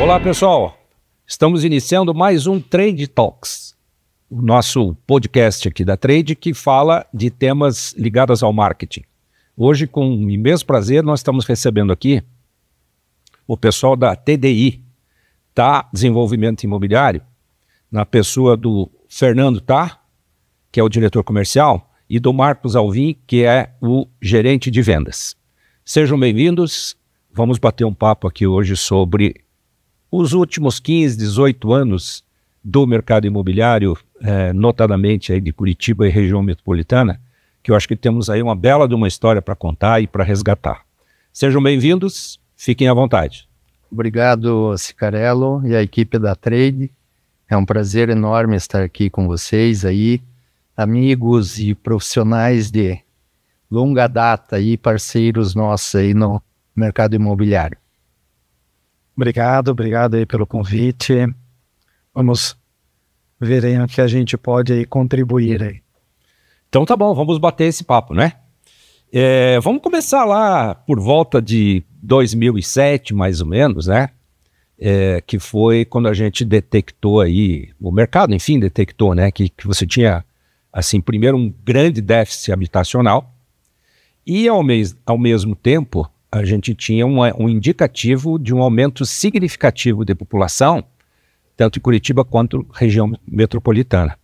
Olá, pessoal. Estamos iniciando mais um Trade Talks, o nosso podcast aqui da Trade que fala de temas ligados ao marketing. Hoje, com um imenso prazer, nós estamos recebendo aqui o pessoal da TDI, Tá Desenvolvimento Imobiliário, na pessoa do Fernando Tá, que é o diretor comercial, e do Marcos Alvim, que é o gerente de vendas. Sejam bem-vindos. Vamos bater um papo aqui hoje sobre os últimos 15, 18 anos do mercado imobiliário, é, notadamente aí de Curitiba e região metropolitana, que eu acho que temos aí uma bela de uma história para contar e para resgatar. Sejam bem-vindos, fiquem à vontade. Obrigado, Cicarello e a equipe da Trade. É um prazer enorme estar aqui com vocês aí, amigos e profissionais de longa data e parceiros nossos aí no mercado imobiliário. Obrigado, obrigado aí pelo convite. Vamos ver aí o que a gente pode aí contribuir aí. Então tá bom, vamos bater esse papo, né? É, vamos começar lá por volta de 2007, mais ou menos, né? É, que foi quando a gente detectou aí, o mercado, enfim, detectou, né? Que, que você tinha, assim, primeiro um grande déficit habitacional e, ao, mes ao mesmo tempo, a gente tinha um, um indicativo de um aumento significativo de população, tanto em Curitiba quanto região metropolitana.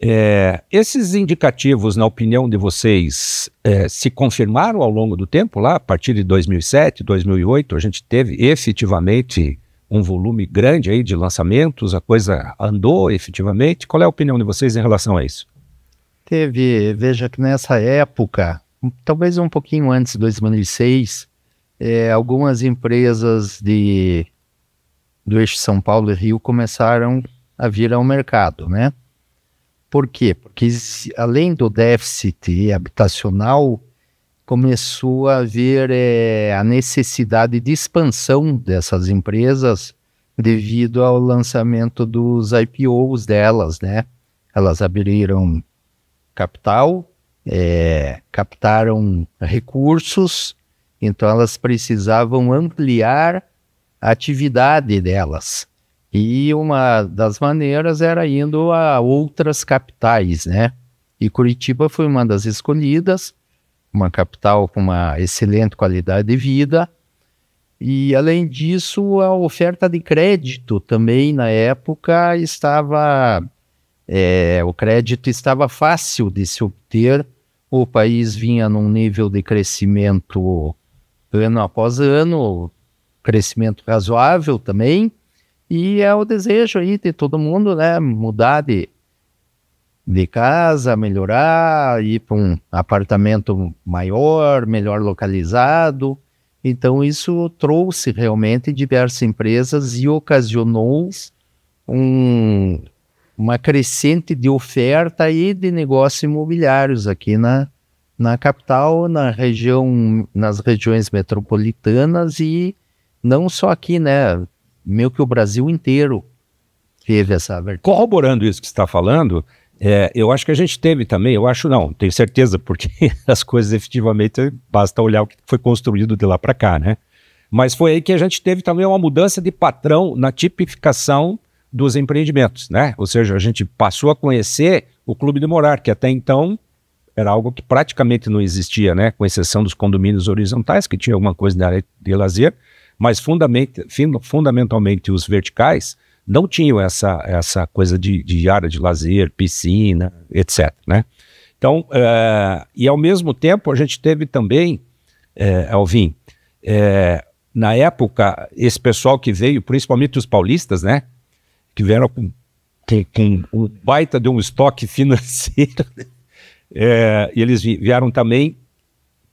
É, esses indicativos, na opinião de vocês, é, se confirmaram ao longo do tempo lá, a partir de 2007, 2008, a gente teve efetivamente um volume grande aí de lançamentos, a coisa andou efetivamente. Qual é a opinião de vocês em relação a isso? Teve, veja que nessa época talvez um pouquinho antes de 2006, é, algumas empresas de, do eixo São Paulo e Rio começaram a vir ao mercado, né? Por quê? Porque além do déficit habitacional, começou a haver é, a necessidade de expansão dessas empresas devido ao lançamento dos IPOs delas, né? Elas abriram capital é, captaram recursos, então elas precisavam ampliar a atividade delas. E uma das maneiras era indo a outras capitais, né? E Curitiba foi uma das escolhidas, uma capital com uma excelente qualidade de vida. E além disso, a oferta de crédito também na época estava é, o crédito estava fácil de se obter o país vinha num nível de crescimento ano após ano, crescimento razoável também, e é o desejo aí de todo mundo, né, mudar de, de casa, melhorar, ir para um apartamento maior, melhor localizado. Então isso trouxe realmente diversas empresas e ocasionou um uma crescente de oferta e de negócios imobiliários aqui na, na capital, na região, nas regiões metropolitanas e não só aqui, né? Meio que o Brasil inteiro teve essa abertura. Corroborando isso que está falando, é, eu acho que a gente teve também, eu acho não, tenho certeza, porque as coisas efetivamente basta olhar o que foi construído de lá para cá, né? Mas foi aí que a gente teve também uma mudança de patrão na tipificação dos empreendimentos, né? Ou seja, a gente passou a conhecer o Clube de Morar, que até então era algo que praticamente não existia, né? Com exceção dos condomínios horizontais, que tinha alguma coisa na área de lazer, mas fundamenta, fundamentalmente os verticais não tinham essa, essa coisa de, de área de lazer, piscina, etc, né? Então, eh, e ao mesmo tempo a gente teve também, é, Alvin, eh, na época, esse pessoal que veio, principalmente os paulistas, né? que vieram com, com, com um baita de um estoque financeiro, né? é, e eles vieram também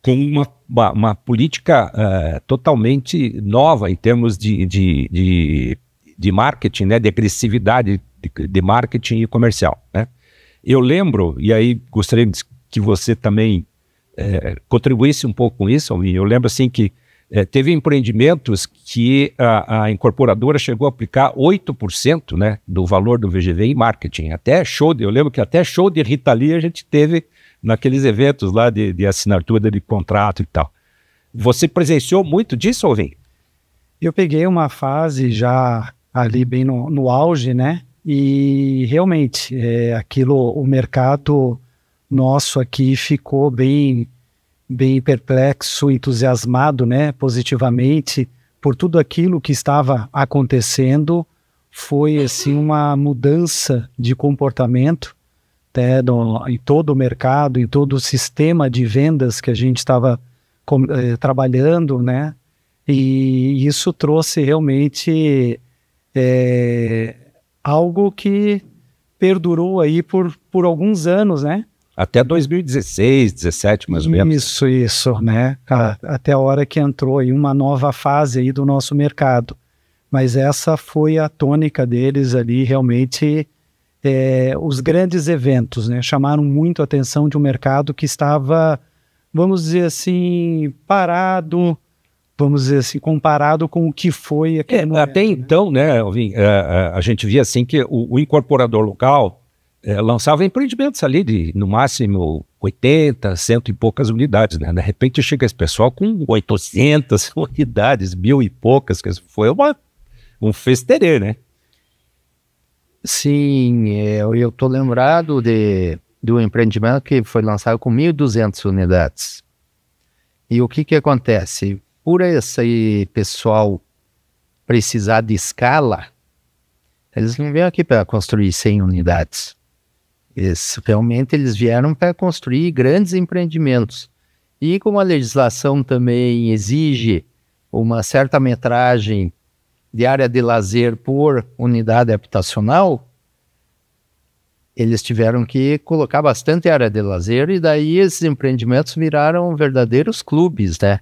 com uma, uma, uma política uh, totalmente nova em termos de, de, de, de, marketing, né, de agressividade de, de marketing e comercial. Né? Eu lembro, e aí gostaria que você também é, contribuísse um pouco com isso, eu lembro assim que é, teve empreendimentos que a, a, incorporadora chegou a aplicar 8% né, do valor do VGV em marketing. Até show, de, eu lembro que até show de Rita Lee a gente teve naqueles eventos lá de, de assinatura de contrato e tal. Você presenciou muito disso, Alvin? Eu peguei uma fase já ali bem no, no auge, né? E realmente, é, aquilo, o mercado nosso aqui ficou bem bem perplexo, entusiasmado, né, positivamente por tudo aquilo que estava acontecendo, foi assim uma mudança de comportamento né, em todo o mercado, em todo o sistema de vendas que a gente estava eh, trabalhando, né? E isso trouxe realmente é, algo que perdurou aí por, por alguns anos, né? até 2016, 17 mais ou menos. Isso, isso, né? A, até a hora que entrou aí uma nova fase aí do nosso mercado. Mas essa foi a tônica deles ali, realmente é, os grandes eventos, né? Chamaram muito a atenção de um mercado que estava, vamos dizer assim, parado, vamos dizer assim, comparado com o que foi aquele é, momento, Até né? então, né, Alvin, a, é, a, é, a, gente via assim que o, o incorporador local é, lançava empreendimentos ali de, no máximo, 80, cento e poucas unidades, né? De repente chega esse pessoal com 800 unidades, mil e poucas, que foi uma, um festerê, né? Sim, é, eu, eu tô lembrado de, de um empreendimento que foi lançado com 1.200 unidades. E o que que acontece? Por esse pessoal precisar de escala, eles não vêm aqui para construir 100 unidades. Eles, realmente eles vieram para construir grandes empreendimentos. E como a legislação também exige uma certa metragem de área de lazer por unidade habitacional, eles tiveram que colocar bastante área de lazer e daí esses empreendimentos viraram verdadeiros clubes, né?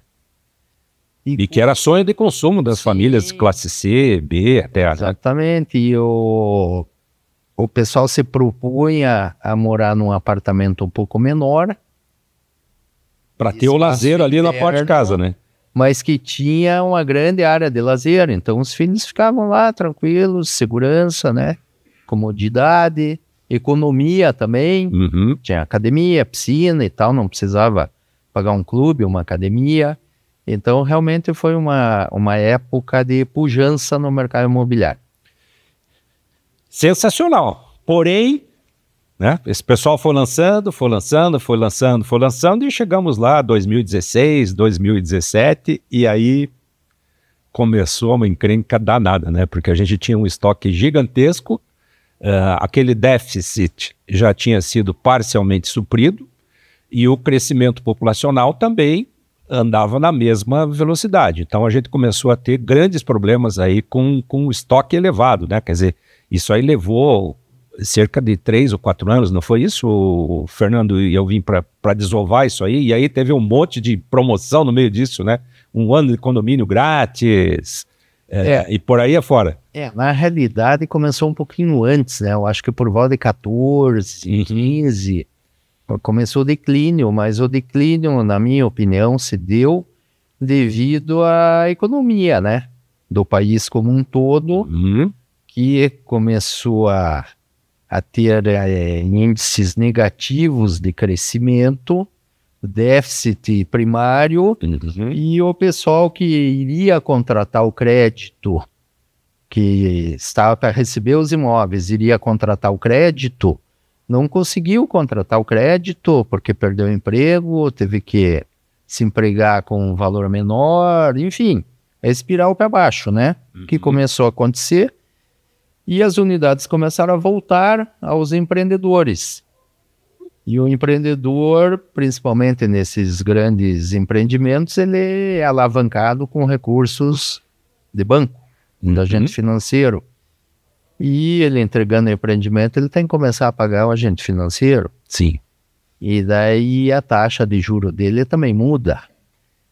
E, e que era sonho de consumo das sim, famílias classe C, B, até né? Exatamente. E o o pessoal se propunha a morar num apartamento um pouco menor. Para ter o lazer ali na porta de casa, né? Mas que tinha uma grande área de lazer. Então os filhos ficavam lá tranquilos, segurança, né? Comodidade, economia também. Uhum. Tinha academia, piscina e tal, não precisava pagar um clube, uma academia. Então realmente foi uma, uma época de pujança no mercado imobiliário sensacional. Porém, né, esse pessoal foi lançando, foi lançando, foi lançando, foi lançando, e chegamos lá 2016, 2017, e aí começou uma encrenca danada, né? Porque a gente tinha um estoque gigantesco, uh, aquele déficit já tinha sido parcialmente suprido, e o crescimento populacional também andava na mesma velocidade. Então a gente começou a ter grandes problemas aí com, com o estoque elevado, né? Quer dizer, isso aí levou cerca de três ou quatro anos, não foi isso, o Fernando? E eu vim para desovar isso aí, e aí teve um monte de promoção no meio disso, né? Um ano de condomínio grátis, é, é. e por aí afora. É, na realidade começou um pouquinho antes, né? Eu acho que por volta de 14, uhum. 15, começou o declínio, mas o declínio, na minha opinião, se deu devido à economia, né? Do país como um todo. Uhum que começou a, a ter é, índices negativos de crescimento, déficit primário, uhum. e o pessoal que iria contratar o crédito, que estava para receber os imóveis, iria contratar o crédito, não conseguiu contratar o crédito porque perdeu o emprego, teve que se empregar com um valor menor, enfim, a é espiral para baixo, né? Uhum. Que começou a acontecer e as unidades começaram a voltar aos empreendedores. E o empreendedor, principalmente nesses grandes empreendimentos, ele é alavancado com recursos de banco, uhum. agente financeiro. E ele entregando o empreendimento, ele tem que começar a pagar o agente financeiro. Sim. E daí a taxa de juro dele também muda.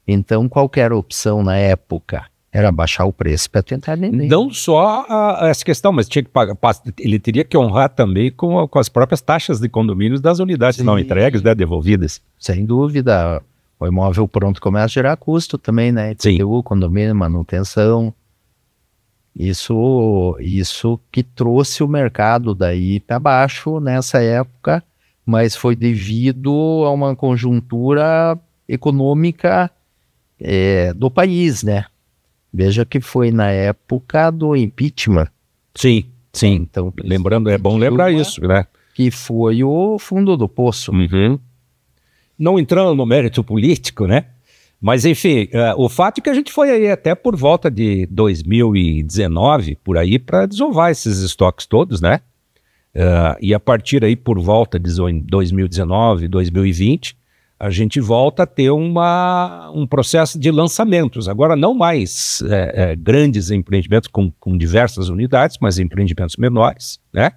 Então, qualquer opção na época era baixar o preço para tentar vender. Não só a, essa questão, mas tinha que pagar. Ele teria que honrar também com, com as próprias taxas de condomínios das unidades Sim. não entregues, né, devolvidas. Sem dúvida. O imóvel pronto começa a gerar custo também, né? IPTU, Sim. condomínio, manutenção. Isso, isso que trouxe o mercado daí para baixo nessa época, mas foi devido a uma conjuntura econômica é, do país, né? Veja que foi na época do impeachment. Sim, sim. Então, Lembrando, é bom lembrar isso, né? Que foi o fundo do poço. Uhum. Não entrando no mérito político, né? Mas, enfim, uh, o fato é que a gente foi aí até por volta de 2019, por aí, para desovar esses estoques todos, né? Uh, e a partir aí por volta de 2019, 2020, a gente volta a ter uma, um processo de lançamentos. Agora, não mais é, é, grandes empreendimentos com, com, diversas unidades, mas empreendimentos menores, né?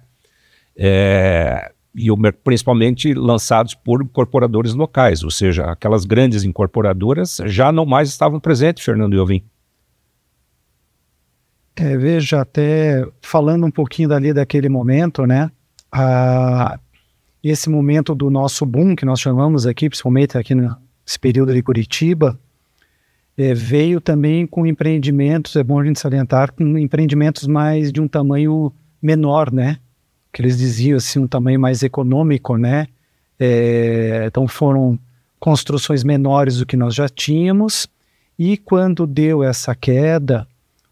É, e o, principalmente lançados por corporadores locais, ou seja, aquelas grandes incorporadoras já não mais estavam presentes, Fernando Jovim. É, veja, até falando um pouquinho dali daquele momento, né? Ah, esse momento do nosso boom, que nós chamamos aqui, principalmente aqui nesse período de Curitiba, é, veio também com empreendimentos, é bom a gente salientar, com empreendimentos mais de um tamanho menor, né? Que eles diziam assim, um tamanho mais econômico, né? É, então foram construções menores do que nós já tínhamos, e quando deu essa queda,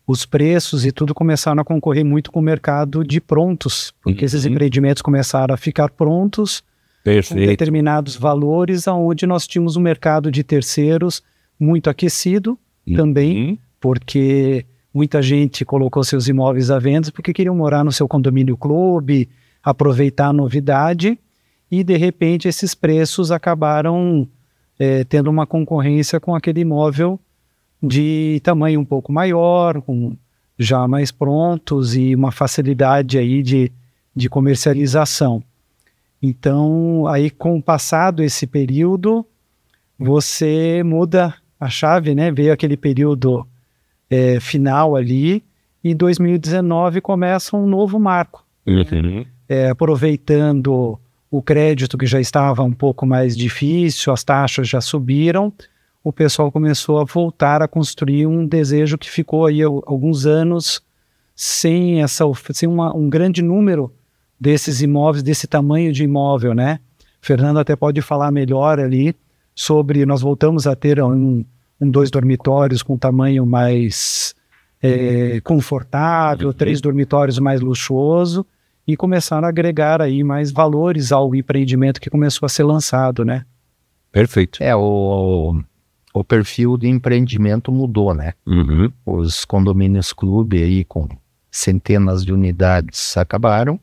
os preços e tudo começaram a concorrer muito com o mercado de prontos, porque uhum. esses empreendimentos começaram a ficar prontos Perfeito. com determinados valores, aonde nós tínhamos um mercado de terceiros muito aquecido uhum. também, porque muita gente colocou seus imóveis à venda porque queriam morar no seu condomínio clube, aproveitar a novidade, e de repente esses preços acabaram é, tendo uma concorrência com aquele imóvel de tamanho um pouco maior, com já mais prontos e uma facilidade aí de, de comercialização. Então, aí com o passado esse período, você muda a chave, né? Veio aquele período é, final ali e 2019 começa um novo marco. Uhum. Né? É, aproveitando o crédito que já estava um pouco mais difícil, as taxas já subiram, o pessoal começou a voltar a construir um desejo que ficou aí alguns anos sem essa sem uma, um grande número desses imóveis desse tamanho de imóvel, né? Fernando até pode falar melhor ali sobre nós voltamos a ter um, um dois dormitórios com tamanho mais é, confortável, uhum. três dormitórios mais luxuoso e começaram a agregar aí mais valores ao empreendimento que começou a ser lançado, né? Perfeito. É o, o o perfil de empreendimento mudou, né? Uhum. Os condomínios clube aí com centenas de unidades acabaram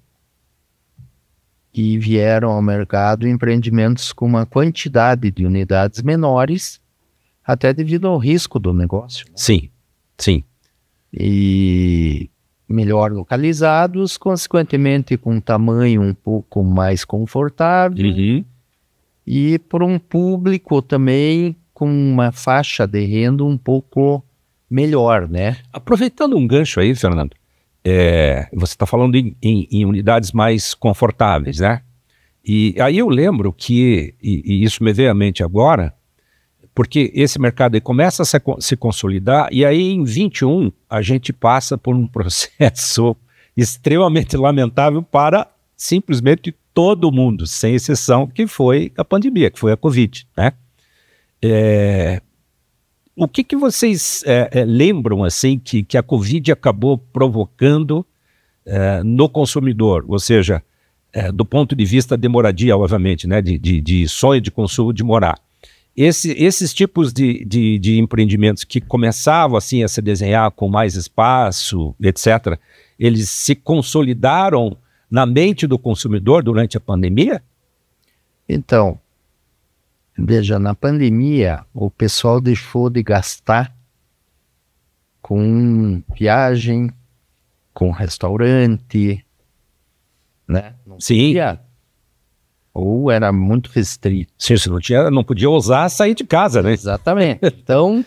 e vieram ao mercado empreendimentos com uma quantidade de unidades menores, até devido ao risco do negócio. Né? Sim, sim. E melhor localizados, consequentemente com um tamanho um pouco mais confortável. Uhum. E por um público também com uma faixa de renda um pouco melhor, né? Aproveitando um gancho aí, Fernando, é, você está falando em, em, em, unidades mais confortáveis, né? E aí eu lembro que, e, e isso me veio à mente agora, porque esse mercado começa a se, se, consolidar e aí em 21 a gente passa por um processo extremamente lamentável para simplesmente todo mundo, sem exceção, que foi a pandemia, que foi a Covid, né? É, o que, que vocês é, é, lembram assim que, que a Covid acabou provocando é, no consumidor? Ou seja, é, do ponto de vista de moradia, obviamente, né, de, de, de sonho de consumo de morar. Esse, esses tipos de, de, de, empreendimentos que começavam assim a se desenhar com mais espaço, etc., eles se consolidaram na mente do consumidor durante a pandemia? Então, Veja, na pandemia, o pessoal deixou de gastar com viagem, com restaurante, né? Não Sim. Podia, ou era muito restrito. Sim, você não, tinha, não podia ousar sair de casa, né? Exatamente. Então,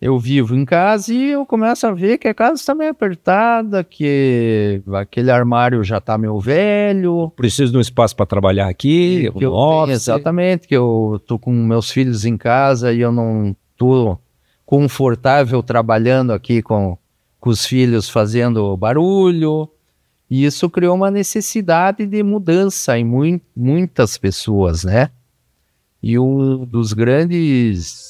eu vivo em casa e eu começo a ver que a casa está meio apertada, que aquele armário já está meio velho. Preciso de um espaço para trabalhar aqui, um office. exatamente, que eu tô com meus filhos em casa e eu não tô confortável trabalhando aqui com, com os filhos fazendo barulho. E isso criou uma necessidade de mudança em mu muitas pessoas, né? E um dos grandes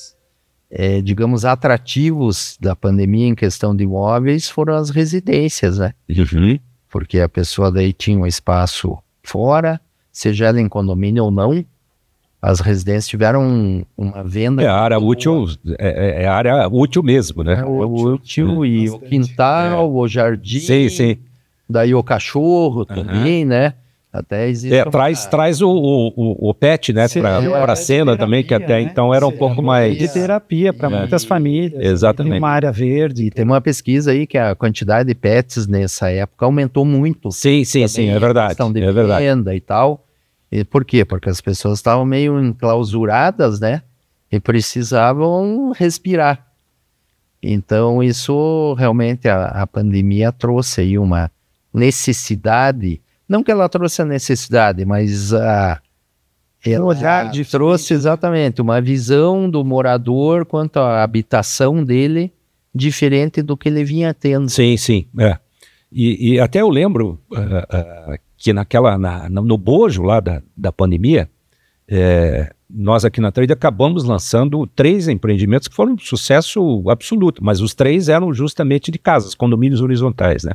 é, digamos, atrativos da pandemia em questão de imóveis foram as residências, né? Uhum. Porque a pessoa daí tinha um espaço fora, seja ela em condomínio ou não, as residências tiveram um, uma venda. É a área útil, é, é, é, a área útil mesmo, né? É o útil, né? e Bastante. o quintal, é. o jardim. Sim, sim. Daí o cachorro também, né? Até existe. É, traz, traz o, o, o PET, né, para é, a é cena também, que até né? então era um pouco é mais. De terapia para muitas famílias. Né? Exatamente. Uma área verde. E tem uma pesquisa aí que a quantidade de PETs nessa época aumentou muito. Sim, sim, também, sim, é verdade. de é verdade. venda e tal. E por quê? Porque as pessoas estavam meio enclausuradas, né? E precisavam respirar. Então, isso realmente a, a pandemia trouxe aí uma necessidade não que ela trouxe a necessidade, mas a. Ela olhar de trouxe exatamente uma visão do morador quanto à habitação dele diferente do que ele vinha tendo. Sim, sim. É. E, e, até eu lembro uh, uh, que naquela na, no bojo lá da, da pandemia, é, nós aqui na Trade acabamos lançando três empreendimentos que foram um sucesso absoluto, mas os três eram justamente de casas, condomínios horizontais, né?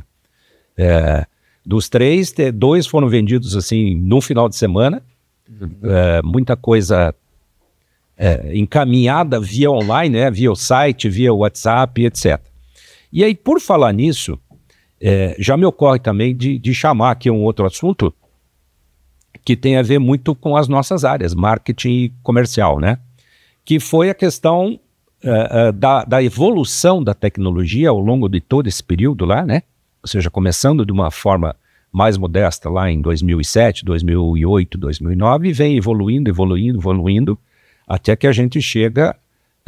É, dos três, dois foram vendidos assim no final de semana. Uhum. É, muita coisa é, encaminhada via online, né? via o site, via o WhatsApp, etc. E aí, por falar nisso, é, já me ocorre também de, de chamar aqui um outro assunto que tem a ver muito com as nossas áreas, marketing e comercial, né? Que foi a questão uh, uh, da, da evolução da tecnologia ao longo de todo esse período lá, né? ou seja, começando de uma forma mais modesta lá em 2007, 2008, 2009, e vem evoluindo, evoluindo, evoluindo, até que a gente chega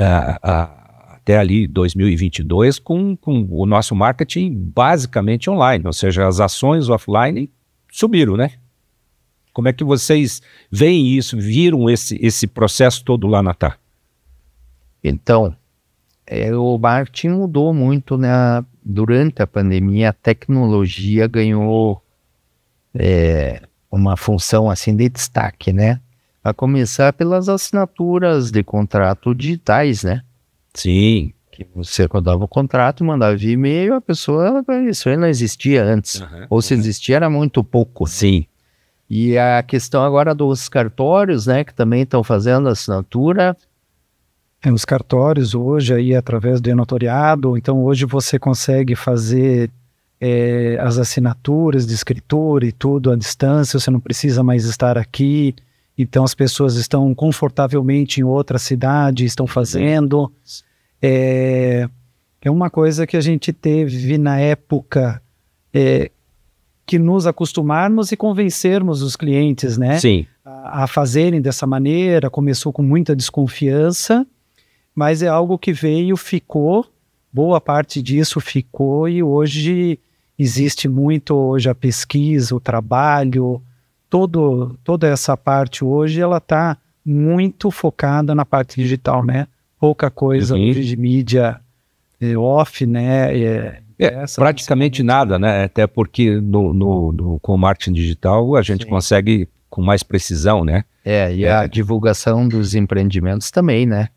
uh, até ali 2022 com, com o nosso marketing basicamente online, ou seja, as ações offline subiram, né? Como é que vocês veem isso, viram esse, esse processo todo lá na TAR? Então, é, o marketing mudou muito, né? durante a pandemia, a tecnologia ganhou é, uma função assim de destaque, né? A começar pelas assinaturas de contrato digitais, né? Sim. Que você rodava o contrato, mandava e-mail, a pessoa, isso aí não existia antes. Uhum, Ou se uhum. existia, era muito pouco. Sim. E a questão agora dos cartórios, né, que também estão fazendo assinatura, é, os cartórios hoje, aí, é através do notariado, então hoje você consegue fazer é, as assinaturas de escritor e tudo à distância, você não precisa mais estar aqui. Então as pessoas estão confortavelmente em outra cidade, estão uhum. fazendo. É, é uma coisa que a gente teve na época é, que nos acostumarmos e convencermos os clientes, né? Sim. A, a fazerem dessa maneira. Começou com muita desconfiança mas é algo que veio, ficou, boa parte disso ficou e hoje existe muito hoje a pesquisa, o trabalho, todo, toda essa parte hoje ela está muito focada na parte digital, né? Pouca coisa uhum. de mídia eh, off, né? Eh, é, é, praticamente nada, né? Até porque no, no, no, com o marketing digital a gente Sim. consegue com mais precisão, né? É, e é. a divulgação dos empreendimentos também, né?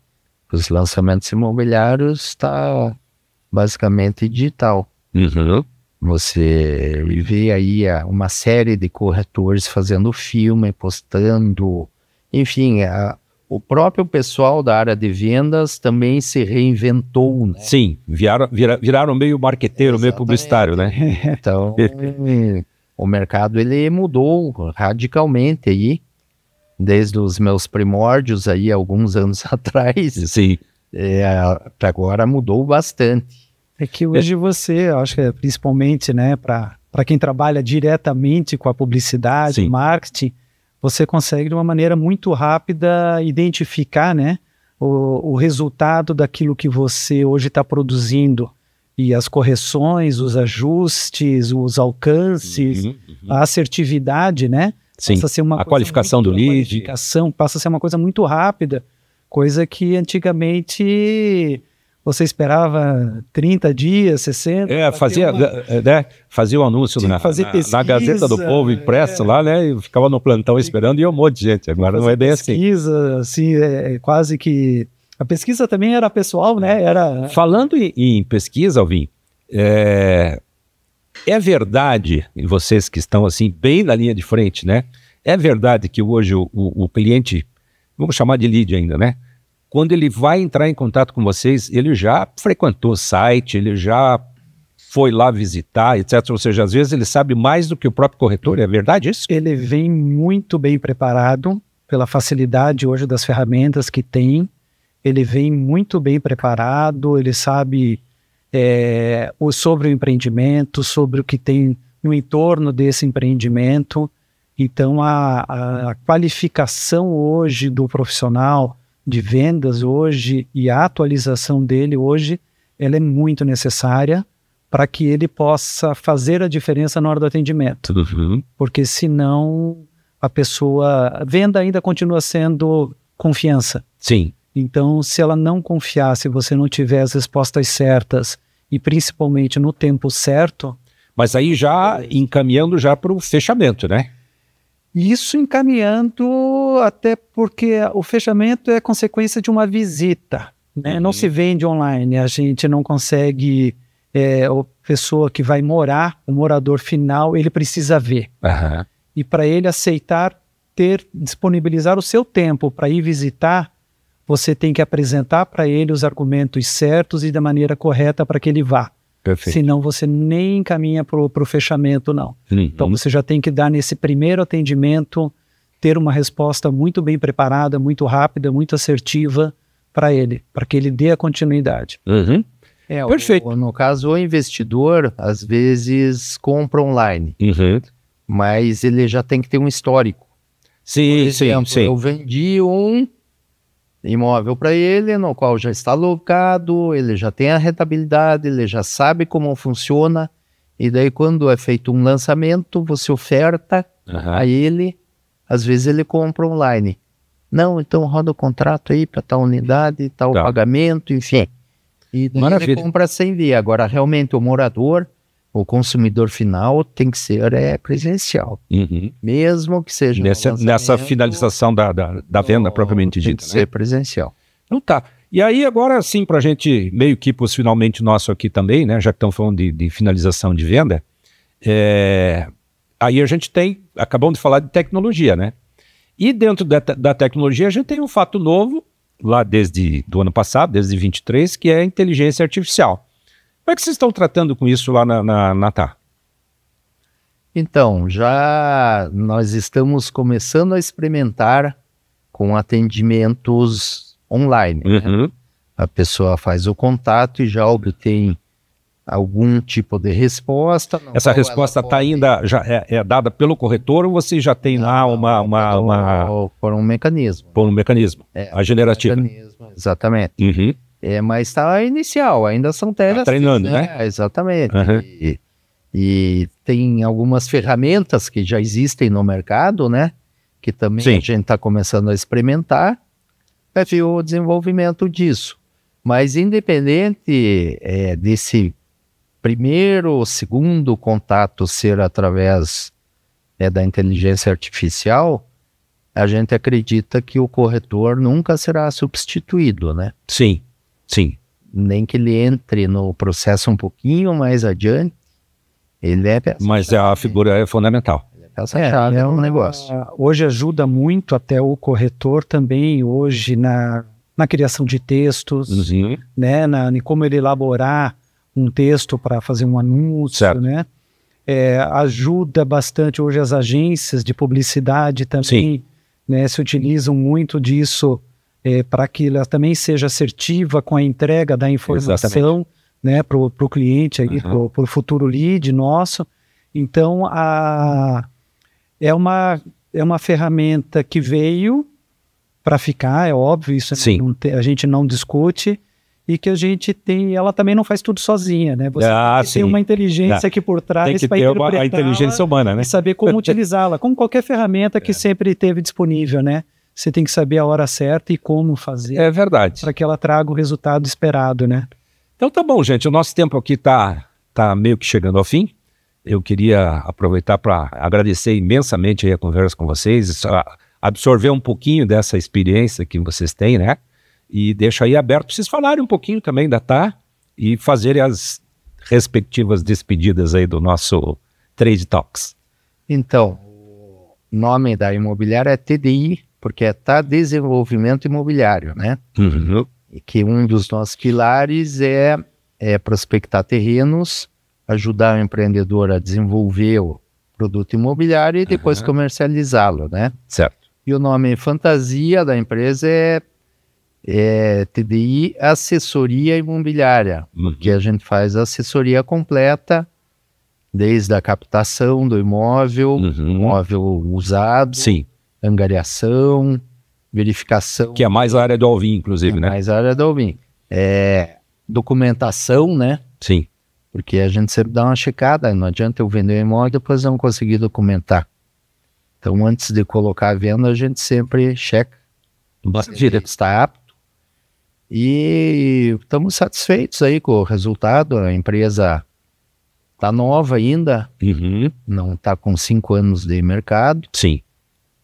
os lançamentos imobiliários está basicamente digital. Uhum. Você vê aí é, uma série de corretores fazendo filme, postando, enfim, a, é, o próprio pessoal da área de vendas também se reinventou. Né? Sim, viraram, viraram meio marqueteiro, meio publicitário, né? Então, o mercado ele mudou radicalmente aí desde os meus primórdios aí, alguns anos atrás. Sim. É, agora mudou bastante. É que hoje você, acho que é principalmente, né, para quem trabalha diretamente com a publicidade, Sim. marketing, você consegue de uma maneira muito rápida identificar, né, o, o resultado daquilo que você hoje está produzindo e as correções, os ajustes, os alcances, uhum, uhum. a assertividade, né? Sim. Passa a ser uma a qualificação do lead. Qualificação passa a ser uma coisa muito rápida, coisa que antigamente você esperava 30 dias, 60. É, fazia, uma... Né, né, fazia o anúncio na, pesquisa, na, Gazeta do Povo é. impresso é, lá, né? E ficava no plantão esperando e um monte de gente. Agora não é bem pesquisa, assim. Pesquisa, assim, é, é, quase que. A pesquisa também era pessoal, né? É. Era... Falando em, em pesquisa, Alvin, é, é verdade, e vocês que estão assim bem na linha de frente, né? É verdade que hoje o, o, o cliente, vamos chamar de lead ainda, né? Quando ele vai entrar em contato com vocês, ele já frequentou o site, ele já foi lá visitar, etc. Ou seja, às vezes ele sabe mais do que o próprio corretor, é verdade isso? Ele vem muito bem preparado pela facilidade hoje das ferramentas que tem. Ele vem muito bem preparado, ele sabe é, sobre o empreendimento, sobre o que tem no entorno desse empreendimento. Então, a, a, a qualificação hoje do profissional de vendas hoje e a atualização dele hoje, ela é muito necessária para que ele possa fazer a diferença na hora do atendimento. Uhum. Porque senão a pessoa. A venda ainda continua sendo confiança. Sim. Então, se ela não confiar, se você não tiver as respostas certas e principalmente no tempo certo. Mas aí já encaminhando já para o fechamento, né? Isso encaminhando até porque o fechamento é consequência de uma visita. Né? Uhum. Não se vende online, a gente não consegue. É, a pessoa que vai morar, o morador final, ele precisa ver. Uhum. E para ele aceitar ter disponibilizar o seu tempo para ir visitar, você tem que apresentar para ele os argumentos certos e da maneira correta para que ele vá. Perfeito. Senão você nem encaminha para o fechamento, não. Uhum. então você já tem que dar nesse primeiro atendimento, ter uma resposta muito bem preparada, muito rápida, muito assertiva para ele, para que ele dê a continuidade. Uhum. É, Perfeito. O, no caso, o investidor, às vezes, compra online, uhum. mas ele já tem que ter um histórico. Sim, exemplo, sim, sim. Eu vendi um imóvel para ele, no qual já está alocado, ele já tem a rentabilidade, ele já sabe como funciona. E daí, quando é feito um lançamento, você oferta uhum. a ele, às vezes ele compra online. Não, então roda o contrato aí para tal unidade, tal tá. pagamento, enfim. E daí Maravilha. ele compra sem ver. Agora, realmente, o morador o consumidor final tem que ser é, presencial. Uhum. Mesmo que seja. Nessa, um nessa finalização da, da, da venda ou, oh, propriamente dita. Tem que né? ser presencial. Então tá. E aí, agora sim, para a gente, meio que pros finalmente nosso aqui também, né? Já que estamos falando de, de finalização de venda, é, aí a gente tem. Acabamos de falar de tecnologia, né? E dentro da, da tecnologia, a gente tem um fato novo, lá desde do ano passado, desde 23, que é a inteligência artificial. Como é que vocês estão tratando com isso lá na, na, TA? Então, já nós estamos começando a experimentar com atendimentos online. Né? Uhum. Né? A pessoa faz o contato e já obtém algum tipo de resposta. Essa resposta está pode... ainda já é, é, dada pelo corretor ou você já tem lá uma uma, uma... Por, um mecanismo. Por um mecanismo. É, a generativa. Um mecanismo, exatamente. Uhum. É, mas está inicial, ainda são tá telas. Tá treinando, né? É, exatamente. Uhum. E, e, tem algumas ferramentas que já existem no mercado, né? Que também Sim. a gente está começando a experimentar É ver o desenvolvimento disso. Mas independente é, desse primeiro ou segundo contato ser através é, da inteligência artificial, a gente acredita que o corretor nunca será substituído, né? Sim. Sim. Nem que ele entre no processo um pouquinho mais adiante, ele é peça. Mas é a figura é fundamental. é chave é, um é, é, negócio. Hoje ajuda muito até o corretor também, hoje na, na criação de textos, uhum. né, na, em como ele elaborar um texto para fazer um anúncio, certo. né? É, ajuda bastante hoje as agências de publicidade também, né? Se utilizam muito disso é, para que ela também seja assertiva com a entrega da informação né, para o cliente, uhum. para o futuro lead nosso. Então, a, é, uma, é uma ferramenta que veio para ficar, é óbvio, isso não, a gente não discute e que a gente tem, ela também não faz tudo sozinha, né? Você ah, tem, uma inteligência ah, aqui por trás tem que ter uma, a inteligência humana, né? E saber como utilizá-la, como qualquer ferramenta que é. sempre teve disponível, né? você tem que saber a hora certa e como fazer. É verdade. Para que ela traga o resultado esperado, né? Então tá bom, gente. O nosso tempo aqui tá, tá meio que chegando ao fim. Eu queria aproveitar para agradecer imensamente a conversa com vocês, absorver um pouquinho dessa experiência que vocês têm, né? E deixo aí aberto para vocês falarem um pouquinho também da TAR tá e fazerem as respectivas despedidas aí do nosso Trade Talks. Então, o nome da imobiliária é TDI porque é tá desenvolvimento imobiliário, né? Uhum. E que um dos nossos pilares é, é prospectar terrenos, ajudar o empreendedor a desenvolver o produto imobiliário e depois uhum. comercializá-lo, né? Certo. E o nome fantasia da empresa é, é TDI Assessoria Imobiliária, uhum. a gente faz assessoria completa, desde a captação do imóvel, uhum. imóvel usado, Sim angariação, verificação. Que é mais a área do Alvin, inclusive, é né? Mais a área do Alvin. É, documentação, né? Sim. Porque a gente sempre dá uma checada, não adianta eu vender o imóvel e depois não conseguir documentar. Então, antes de colocar a venda, a gente sempre checa se está apto. E estamos satisfeitos aí com o resultado. A empresa está nova ainda, uhum. não está com cinco anos de mercado. Sim.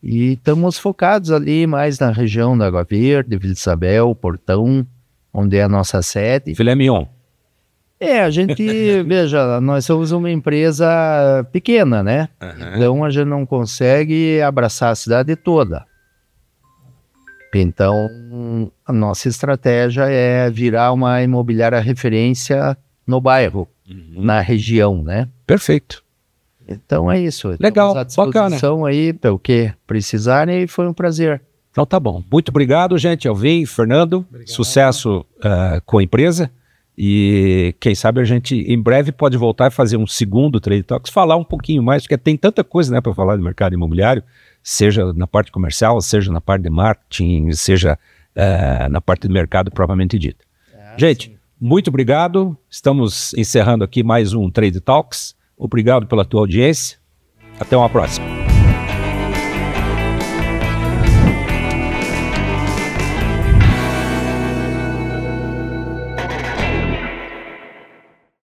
E estamos focados ali mais na região da Água Verde, Vila Isabel, Portão, onde é a nossa sede. Filé Mion. É, a gente, veja, nós somos uma empresa pequena, né? Uhum. Então a gente não consegue abraçar a cidade toda. Então, a nossa estratégia é virar uma imobiliária referência no bairro, uhum. na região, né? Perfeito. Então é isso. Legal, Estamos à bacana. aí para o que precisarem foi um prazer. Então tá bom. Muito obrigado, gente. Eu vi Fernando, obrigado. sucesso uh, com a empresa. E quem sabe a gente em breve pode voltar e fazer um segundo Trade Talks, falar um pouquinho mais, porque tem tanta coisa né, para falar do mercado imobiliário, seja na parte comercial, seja na parte de marketing, seja uh, na parte do mercado propriamente dita. Ah, é, gente, sim. muito obrigado. Estamos encerrando aqui mais um Trade Talks. Obrigado pela tua audiência. Até uma próxima.